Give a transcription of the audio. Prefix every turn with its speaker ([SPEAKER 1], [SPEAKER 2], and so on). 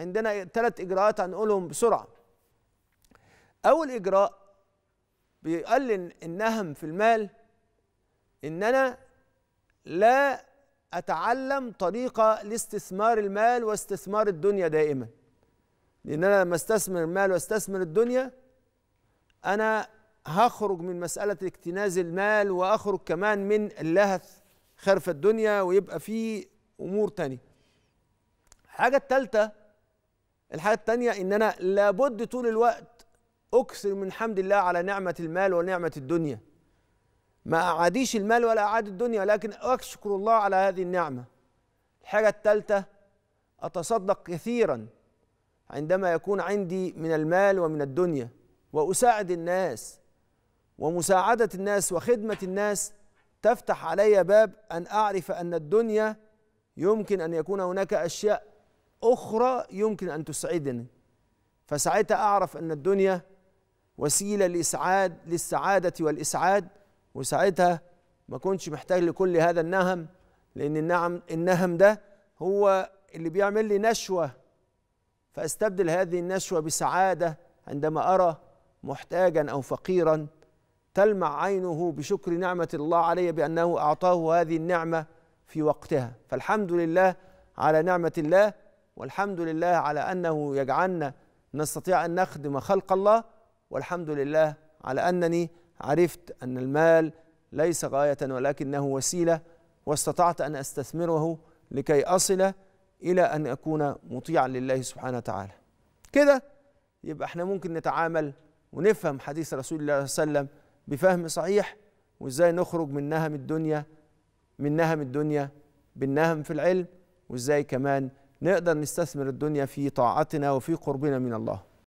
[SPEAKER 1] عندنا ثلاث اجراءات هنقولهم بسرعه اول اجراء بيقلل النهم في المال ان انا لا اتعلم طريقه لاستثمار المال واستثمار الدنيا دائما لان انا لما استثمر المال واستثمر الدنيا انا هخرج من مساله اكتناز المال واخرج كمان من اللهث خرف الدنيا ويبقى في امور تانية الحاجه الثالثه الحاجه الثانيه ان انا لابد طول الوقت اكثر من حمد الله على نعمه المال ونعمه الدنيا ما اعاديش المال ولا اعاد الدنيا لكن اشكر الله على هذه النعمه الحاجه الثالثه اتصدق كثيرا عندما يكون عندي من المال ومن الدنيا واساعد الناس ومساعده الناس وخدمه الناس تفتح علي باب ان اعرف ان الدنيا يمكن ان يكون هناك اشياء أخرى يمكن أن تسعدني فساعتها أعرف أن الدنيا وسيلة لإسعاد للسعادة والإسعاد وساعتها ما كنتش محتاج لكل هذا النهم لأن النعم النهم ده هو اللي بيعمل لي نشوة فأستبدل هذه النشوة بسعادة عندما أرى محتاجا أو فقيرا تلمع عينه بشكر نعمة الله علي بأنه أعطاه هذه النعمة في وقتها فالحمد لله على نعمة الله والحمد لله على أنه يجعلنا نستطيع أن نخدم خلق الله والحمد لله على أنني عرفت أن المال ليس غاية ولكنه وسيلة واستطعت أن أستثمره لكي أصل إلى أن أكون مطيعا لله سبحانه وتعالى كده يبقى احنا ممكن نتعامل ونفهم حديث رسول الله صلى الله عليه وسلم بفهم صحيح وازاي نخرج من نهم الدنيا من نهم الدنيا بالنهم في العلم وازاي كمان نقدر نستثمر الدنيا في طاعتنا وفي قربنا من الله